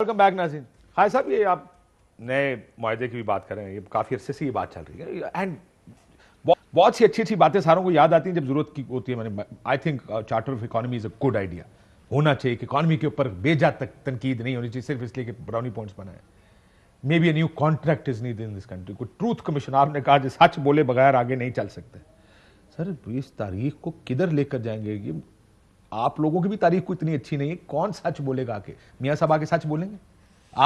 Welcome back नाजीन खाय साहब ये आप नए माहे की भी बात कर रहे हैं ये काफ़ी अरसे से ये बात चल रही है एंड बहुत सी अच्छी अच्छी बातें सारों को याद आती हैं जब जरूरत की होती है मैंने I think charter of economy is a good idea होना चाहिए कि इकॉनमी के ऊपर बेजा तक तनकीद नहीं होनी चाहिए सिर्फ इसलिए कि ब्राउनी पॉइंट्स बनाए maybe a new contract is need in this country को ट्रूथ कमीशन आपने कहा जो सच बोले बगैर आगे नहीं चल सकते सर तो इस तारीख को किधर लेकर जाएंगे ये आप लोगों की भी तारीफ को इतनी अच्छी नहीं है कौन सच बोलेगा आके मियाँ साहब आके सच बोलेंगे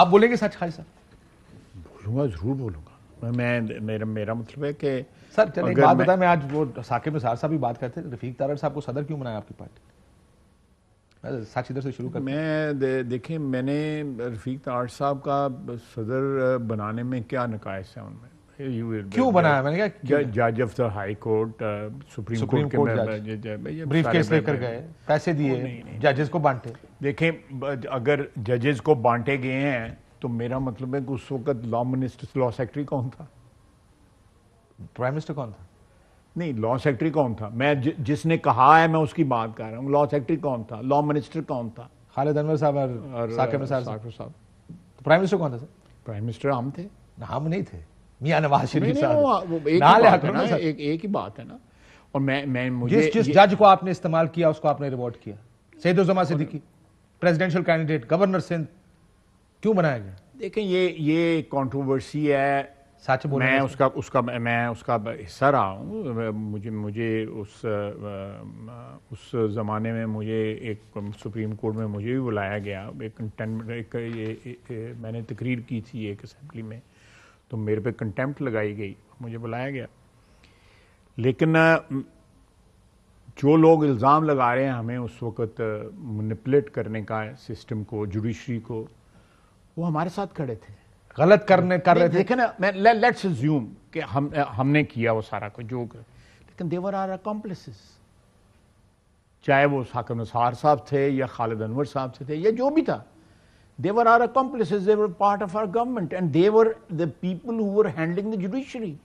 आप बोलेंगे सच खाली साहब बोलूंगा जरूर बोलूंगा मैं मेरा मेरा मतलब है कि सर चलिए बात बताएं मैं आज वो साकिब निसार साहब भी बात करते थे रफीक तारड़ साहब को सदर क्यों बनाया आपकी पार्टी सच इधर से शुरू कर मैं दे, देखिए मैंने रफीक तारड़ साहब का सदर बनाने में क्या नकायस है उनमें क्यों बनाया मैंने कहा जज of the high court supreme, court के ब्रीफ केस लेकर गए पैसे दिए जजेस को बांटे देखें अगर जजेस को बांटे गए हैं तो मेरा मतलब है कि उस वक्त लॉ मिनिस्टर लॉ सेक्रेटरी कौन था प्राइम मिनिस्टर कौन था नहीं लॉ सेक्रेटरी कौन था मैं ज, जिसने कहा है मैं उसकी बात कर रहा हूँ लॉ सेक्रेटरी कौन था लॉ मिनिस्टर कौन था खालिद अनवर साहब और साकिब साहब प्राइम मिनिस्टर तो कौन था सर प्राइम मिनिस्टर हम थे हम नहीं थे मियाँ नवाज शरीफ एक ही बात है ना और मैं मैं मुझे जिस जिस जज को आपने इस्तेमाल किया उसको आपने रिवॉर्ड किया प्रेसिडेंशियल कैंडिडेट गवर्नर क्यों बनाया गया देखें ये ये कंट्रोवर्सी है सच बोल मैं उसका उसका मैं उसका हिस्सा रहा हूँ मुझे मुझे उस उस ज़माने में मुझे एक सुप्रीम कोर्ट में मुझे भी बुलाया गया एक एक, एक, एक मैंने तकरीर की थी एक असम्बली में तो मेरे पे कंटेम्प्ट लगाई गई मुझे बुलाया गया लेकिन जो लोग इल्ज़ाम लगा रहे हैं हमें उस वक्त मनिपुलेट करने का सिस्टम को जुडिशरी को वो हमारे साथ खड़े थे गलत करने कर रहे थे देखे ना मैं ले, लेट्स ज्यूम कि हम हमने किया वो सारा कुछ जो लेकिन देवर आर अकम्पलिस चाहे वो साकम साहब थे या खालिद अनवर साहब से थे या जो भी था They were our accomplices, they were part of our government, and they were the people who were handling the judiciary.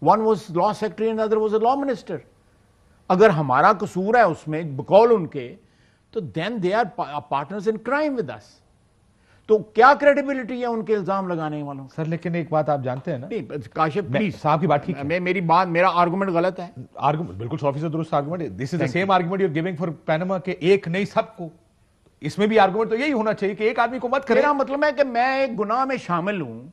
One was law secretary, another was a law minister. अगर हमारा कसूर है उसमें बकौल उनके तो then they are partners in crime with us तो क्या क्रेडिबिलिटी है उनके इल्जाम लगाने वालों सर लेकिन एक बात आप जानते हैं ना नहीं काशिफ प्लीज साहब की बात ठीक है मैं मेरी बात मेरा आर्गुमेंट गलत है आर्गुमेंट बिल्कुल सौ फीसद दुरुस्त argument this is the same argument you giving for Panama के एक नहीं सबको इसमें भी आर्गूमेंट तो यही होना चाहिए कि एक आदमी को मत करे मतलब है कि मैं एक गुनाह में शामिल हूं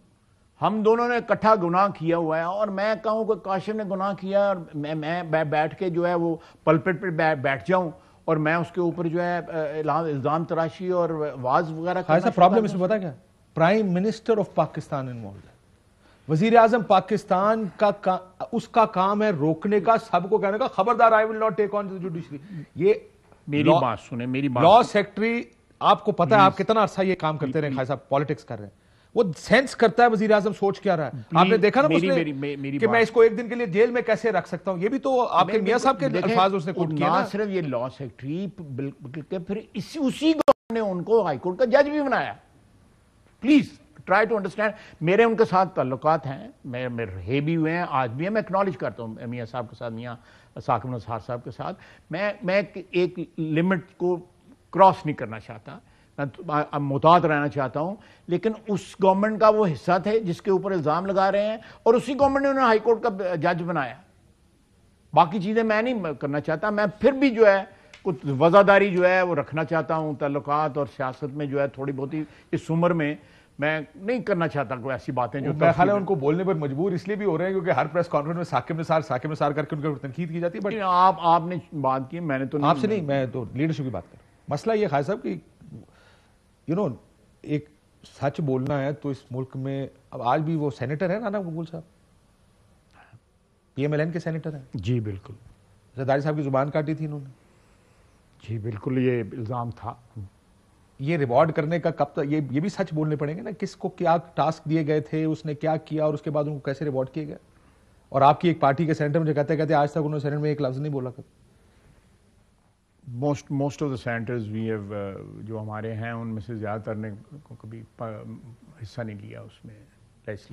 हम दोनों ने इकट्ठा गुनाह किया हुआ है और मैं कहूं कि काशिम ने गुनाह किया और मैं मैं बैठ के जो है वो पलपेट पे बैठ जाऊं और मैं उसके ऊपर जो है इल्जाम तराशी और वाज वगैरह हाँ, ऐसा प्रॉब्लम इसमें पता क्या prime minister of Pakistan involve है वजीर आजम पाकिस्तान का, का उसका काम है रोकने का सबको कहने का खबरदार I will not take on judiciary ये मेरी बात सुने मेरी बात लॉ सेक्रेटरी आपको पता है आप कितना अरसा ये काम करते रहे खाई साहब पॉलिटिक्स कर रहे हैं वो सेंस करता है वजीर आजम सोच क्या रहा है आपने देखा ना मेरी, मेरी, मेरी, मेरी कि मैं इसको एक दिन के लिए जेल में कैसे रख सकता हूं ये भी तो आपके मियां साहब के अल्फाज उसने कोट किया ना सिर्फ ये लॉ सेक्रेटरी बिल्कुल फिर इसी उसी ने उनको हाईकोर्ट का जज भी बनाया प्लीज ट्राई टू अंडरस्टैंड मेरे उनके साथ ताल्लुक हैं मैं मैं रहे भी हुए हैं आज भी हैं मैं एक्नॉलेज करता हूँ मियाँ साहब के साथ मियाँ साकम नसार साहब के साथ मैं मैं एक लिमिट को क्रॉस नहीं करना चाहता मैं तो, मुहतात रहना चाहता हूँ लेकिन उस गवर्नमेंट का वो हिस्सा थे जिसके ऊपर इल्ज़ाम लगा रहे हैं और उसी गवर्नमेंट ने उन्हें हाईकोर्ट का जज बनाया बाकी चीज़ें मैं नहीं करना चाहता मैं फिर भी जो है कुछ वज़ादारी जो है वो रखना चाहता हूँ तल्लुत और सियासत में जो है थोड़ी बहुत ही इस उम्र में मैं नहीं करना चाहता कोई ऐसी बातें जो मैं ख्याल है उनको बोलने पर मजबूर इसलिए भी हो रहे हैं क्योंकि हर प्रेस कॉन्फ्रेंस में साकिब निसार साकिब निसार करके उनके ऊपर तनकीद की जाती है बट आप आपने बात की मैंने तो आपसे नहीं मैं तो लीडरशिप की बात कर मसला ये खास साहब कि यू नो एक सच बोलना है तो इस मुल्क में अब आज भी वो सेनेटर है नाना गुगुल साहब पीएमएलएन के सेनेटर हैं जी बिल्कुल सरदारी साहब की जुबान काटी थी इन्होंने जी बिल्कुल ये इल्ज़ाम था ये रिवॉर्ड करने का कब तक ये ये भी सच बोलने पड़ेंगे ना किसको क्या टास्क दिए गए थे उसने क्या किया और उसके बाद उनको कैसे रिवॉर्ड किए गए और आपकी एक पार्टी के सेंटर मुझे कहते कहते आज तक उन्होंने सेनेट में एक लफ्ज नहीं बोला कभी most most of the senators we have जो हमारे हैं उनमें से ज़्यादातर ने कभी हिस्सा नहीं लिया उसमें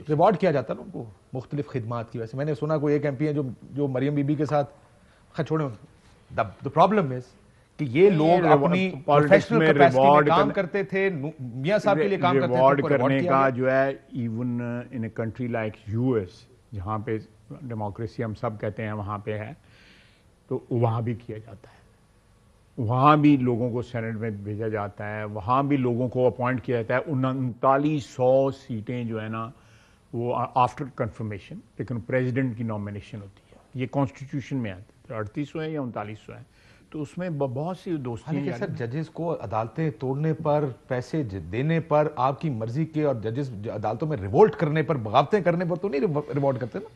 रिवॉर्ड किया जाता ना उनको मुख्तलिफ खिदमात की वैसे मैंने सुना कोई एक एम पी है जो जो मरियम बीबी के साथ खा छोड़े द प्रॉब्लम इज़ कि ये लोग अपनी प्रोफेशनल कैपेसिटी में काम करते थे मियां साहब के लिए काम करते थे रिवॉर्ड करने का जो है even in a country like US जहाँ पे डेमोक्रेसी हम सब कहते हैं वहाँ पे है तो वहाँ भी किया जाता है वहाँ भी लोगों को सेनेट में भेजा जाता है वहाँ भी लोगों को अपॉइंट किया जाता है उनतालीस सौ सीटें जो है ना वो आफ्टर कन्फर्मेशन लेकिन प्रेसिडेंट की नॉमिनेशन होती है ये कॉन्स्टिट्यूशन में आती है तो अड़तीस सौ है या उनतालीस सौ है तो उसमें बहुत सी दोस्ती हाँ, सर जजेस को अदालतें तोड़ने पर पैसे देने पर आपकी मर्जी के और जजेस अदालतों में रिवोल्ट करने पर बगावतें करने पर तो नहीं रिवोल्ट करते ना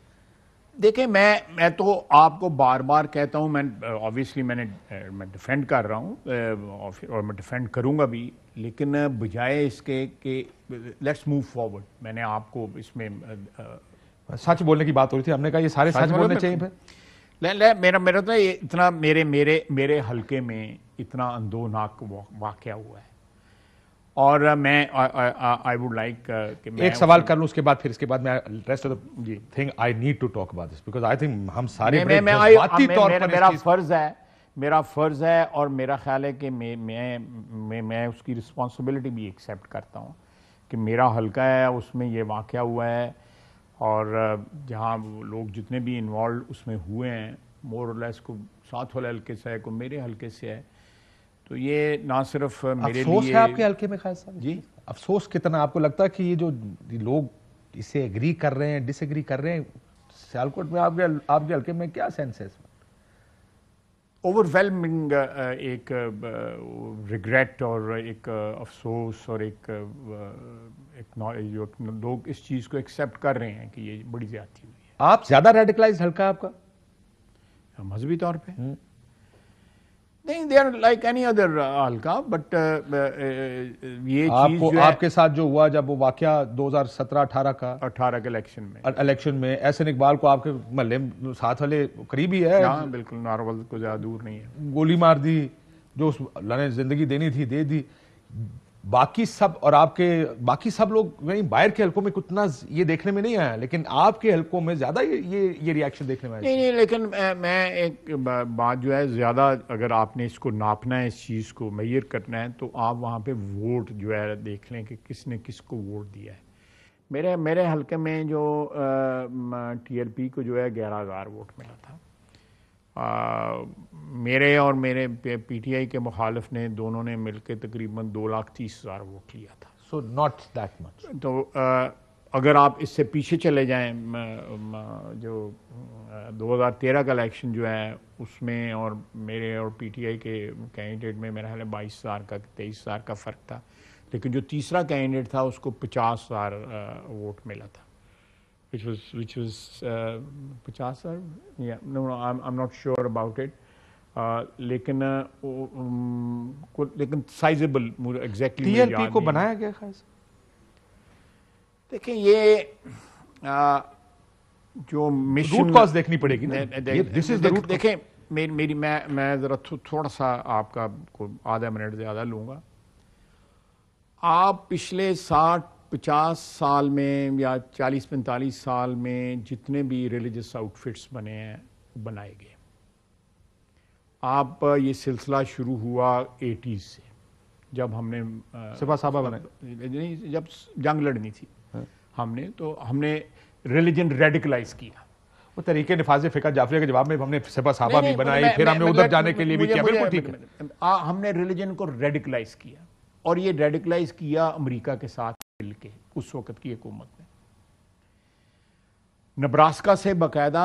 देखिए मैं मैं तो आपको बार बार कहता हूं मैं ऑब्वियसली मैंने मैं डिफेंड कर रहा हूं और मैं डिफेंड करूंगा भी लेकिन बजाय इसके कि लेट्स मूव फॉरवर्ड मैंने आपको इसमें सच बोलने की बात हो रही थी हमने कहा ये सारे सच बोलने चाहिए ले ले मेरा मेरा तो इतना मेरे मेरे मेरे हलके में इतना अंदोनाक वाक्य हुआ है और मैं आई वुड लाइक एक सवाल कर लूँ उसके बाद फिर इसके बाद मैं rest of the thing I need to talk about this because I think हम सारे मैं, मैं, मैं, तौर पर मेरा फर्ज है मेरा फ़र्ज है और मेरा ख्याल है कि मैं मैं मैं, मैं उसकी रिस्पॉन्सिबिलिटी भी एक्सेप्ट करता हूँ कि मेरा हल्का है उसमें ये वाक़ हुआ है और जहाँ लोग जितने भी इन्वॉल्व उसमें हुए हैं मोर लेस को साथ वाले हल्के से है को मेरे हल्के से है तो ये ना सिर्फ मेरे अफसोस लिए है आपके हल्के में खास साहब जी अफसोस कितना आपको लगता है कि ये जो लोग इसे एग्री कर रहे हैं डिसएग्री कर रहे हैं सियालकोट में आपके आपके हल्के में क्या सेंस है ओवरवेलमिंग uh, uh, एक रिग्रेट uh, और एक अफसोस और एक एक लोग इस चीज़ को एक्सेप्ट कर रहे हैं कि ये बड़ी ज्यादा हुई है आप ज़्यादा रेडिकलाइज हल्का आपका मजहबी तौर पर नहीं they are like any other हल्का बट ये आपको चीज़ आपके साथ जो हुआ जब वो वाक्य 2017-18 का 18 के इलेक्शन में इलेक्शन में एहसन इकबाल को आपके महल्ले साथ वाले करीब ही है ना बिल्कुल नारोवल को ज्यादा दूर नहीं है गोली मार दी जो उस अल्लाह जिंदगी देनी थी दे दी बाकी सब और आपके बाकी सब लोग यानी बाहर के हल्कों में कितना ये देखने में नहीं आया लेकिन आपके हल्कों में ज़्यादा ये ये ये रिएक्शन देखने में आया नहीं नहीं लेकिन मैं, मैं एक बात जो है ज़्यादा अगर आपने इसको नापना है इस चीज़ को मैयर करना है तो आप वहाँ पे वोट जो है देख लें कि किसने किसको वोट दिया है मेरे मेरे हल्के में जो टी को जो है ग्यारह हज़ार वोट मिला था आ, मेरे और मेरे पीटीआई के मुखालफ ने दोनों ने मिलकर तकरीबन दो लाख तीस हज़ार वोट लिया था सो नॉट दैट मच तो आ, अगर आप इससे पीछे चले जाएं जो 2013 का इलेक्शन जो है उसमें और मेरे और पीटीआई के कैंडिडेट में मेरा ख्याल बाईस हज़ार का तेईस हज़ार का फ़र्क था लेकिन जो तीसरा कैंडिडेट था उसको पचास हज़ार वोट मिला था पचास हजार which was uh, 50 or लेकिन वो, लेकिन साइजेबल एग्जैक्टली टीआरपी को बनाया गया खास देखें ये आ, जो मिशन कॉज देखनी पड़ेगी ना दिस इज द देखें मेरी मेरी मैं मैं ज़रा थो, थोड़ा सा आपका को आधा मिनट ज़्यादा लूंगा आप पिछले साठ पचास साल में या चालीस पैंतालीस साल में जितने भी रिलीजियस आउटफिट्स बने हैं बनाए गए आप ये सिलसिला शुरू हुआ एटीज से जब हमने सिपा साहबा बना नहीं जब जंग लड़नी थी है? हाँ। हमने तो हमने रिलीजन रेडिकलाइज किया वो तरीके नफाज फिका जाफरिया के जवाब में हमने सिपा साहबा भी बनाई फिर हमने उधर जाने के लिए भी किया बिल्कुल ठीक है हमने रिलीजन को रेडिकलाइज किया और ये रेडिकलाइज किया अमेरिका के साथ मिल के उस वक्त की हुकूमत ने नब्रास्का से बाकायदा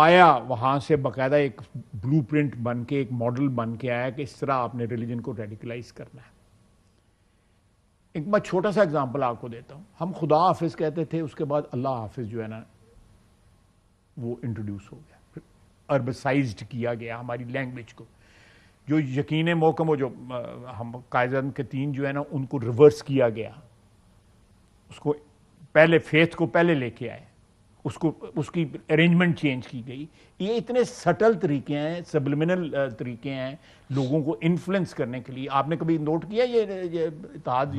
आया वहाँ से बकायदा एक ब्लू प्रिंट बन के एक मॉडल बन के आया कि इस तरह आपने रिलीजन को रेडिकलाइज करना है एक मैं छोटा सा एग्जाम्पल आपको देता हूँ हम खुदा हाफिज कहते थे उसके बाद अल्लाह हाफिज जो है ना वो इंट्रोड्यूस हो गया अर्बसाइज किया गया हमारी लैंग्वेज को जो यकीन मोकम जो हम कायदन के तीन जो है ना उनको रिवर्स किया गया उसको पहले फेथ को पहले लेके आए उसको उसकी अरेंजमेंट चेंज की गई ये इतने सटल तरीके हैं सबलिमिनल तरीके हैं लोगों को इन्फ्लुएंस करने के लिए आपने कभी नोट किया ये ये इतिहाद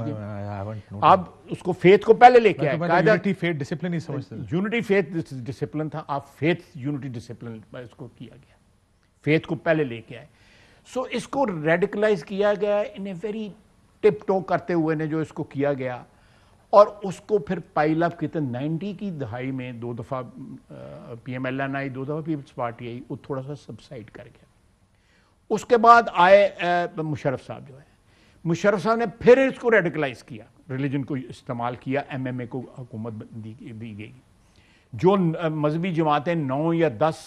आप उसको फेथ तो मतलब को पहले लेके आए यूनिटी फेथ डिसिप्लिन ही समझते हैं यूनिटी फेथ डिसिप्लिन था आप फेथ यूनिटी डिसिप्लिन इसको किया गया फेथ को पहले लेके आए सो इसको रेडिकलाइज किया गया in a very tip talk करते हुए ने जो इसको किया गया और उसको फिर पाइल अप कितने 90 की दहाई में दो दफ़ा पी एम एल एन आई दो दफ़ा पीपल्स पार्टी आई वो थोड़ा सा सबसाइड कर गया उसके बाद आए मुशरफ साहब जो है मुशरफ साहब ने फिर इसको रेडिकलाइज किया रिलीजन को इस्तेमाल किया एम एम ए को हुकूमत दी, दी गई जो मजहबी जमातें नौ या दस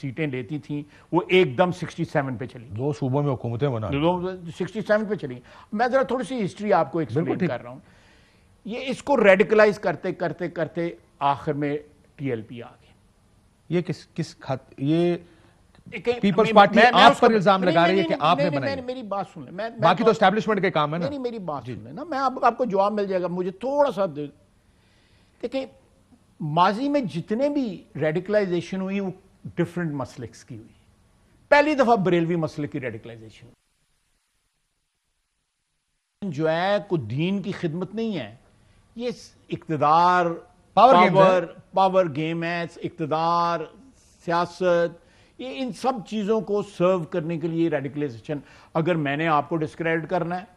सीटें लेती थीं वो एकदम सिक्सटी सेवन पे चली दो सूबों में हुकूमतें बना दो सेवन पे चली मैं ज़रा थोड़ी सी हिस्ट्री आपको एक्सप्लेन कर रहा हूँ ये इसको रेडिकलाइज करते करते करते आखिर में टीएलपी आ गए ये किस किस खत ये पीपल्स पार्टी आप पर इल्जाम लगा रही है कि आपने बनाई मेरी बात सुन ले मैं, बाकी तो एस्टेब्लिशमेंट तो- के काम है ना नहीं मेरी बात सुन ले ना मैं आप, आपको जवाब मिल जाएगा मुझे थोड़ा सा देखिए माजी में जितने भी रेडिकलाइजेशन हुई वो डिफरेंट मसलिक्स की हुई पहली दफा बरेलवी मसले की रेडिकलाइजेशन जो है को दीन की खिदमत नहीं है ये इकतदार पावर पावर, पावर गेम है इकतदार सियासत ये इन सब चीज़ों को सर्व करने के लिए रेडिकलाइजेशन अगर मैंने आपको डिस्क्रेडिट करना है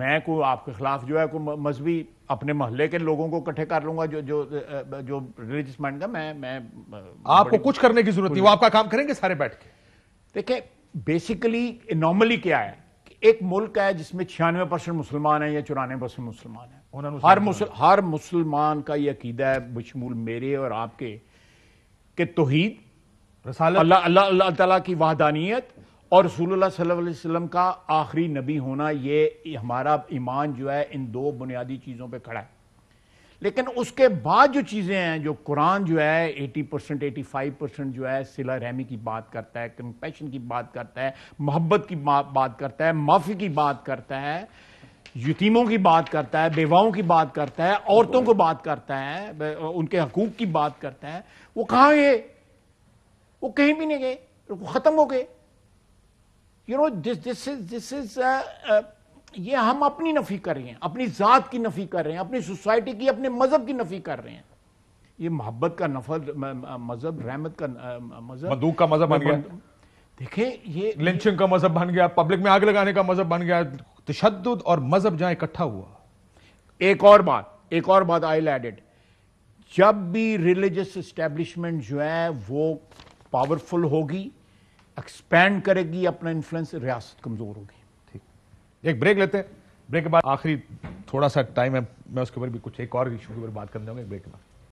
मैं को आपके खिलाफ जो है को मजहबी अपने मोहल्ले के लोगों को इकट्ठे कर लूंगा जो जो जो रिलीजियस माइंड का मैं मैं आपको कुछ करने की जरूरत नहीं वो आपका काम करेंगे सारे बैठ के देखिए बेसिकली नॉर्मली क्या है एक मुल्क है जिसमें छियानवे परसेंट मुसलमान है या चौरानवे परसेंट मुसलमान है हर मुसल, हर मुसलमान का यह अकीदा है बशमूल मेरे और आपके के तोहीद अल्लाह तला की वाहदानियत और रसूल सल्लम का आखिरी नबी होना ये हमारा ईमान जो है इन दो बुनियादी चीजों पर खड़ा है लेकिन उसके बाद जो चीज़ें हैं जो कुरान जो है 80 परसेंट एटी परसेंट जो है सिला रहमी की बात करता है कंपैशन की बात करता है मोहब्बत की बात करता है माफ़ी की बात करता है यतीमों की बात करता है बेवाओं की बात करता है औरतों को बात करता है उनके हकूक की बात करता है वो कहाँ गए वो कहीं भी नहीं गए ख़त्म हो गए you know this this is this is ये हम अपनी नफी कर रहे हैं अपनी ज़ात की नफी कर रहे हैं अपनी सोसाइटी की अपने मज़हब की नफी कर रहे हैं ये मोहब्बत का नफर मज़हब रहमत का मज़हब मधु का मज़हब बन गया देखें ये लिंचिंग का मज़हब बन गया पब्लिक में आग लगाने का मज़हब बन गया तशद और मज़हब जहां इकट्ठा हुआ एक और बात एक और बात आई लैडेड जब भी रिलीजियस एस्टेब्लिशमेंट जो है वो पावरफुल होगी एक्सपेंड करेगी अपना इन्फ्लुएंस रियासत कमज़ोर होगी एक ब्रेक लेते हैं ब्रेक के बाद आखिरी थोड़ा सा टाइम है मैं उसके ऊपर भी कुछ एक और इशू के ऊपर बात करने जाऊंगा एक ब्रेक के बाद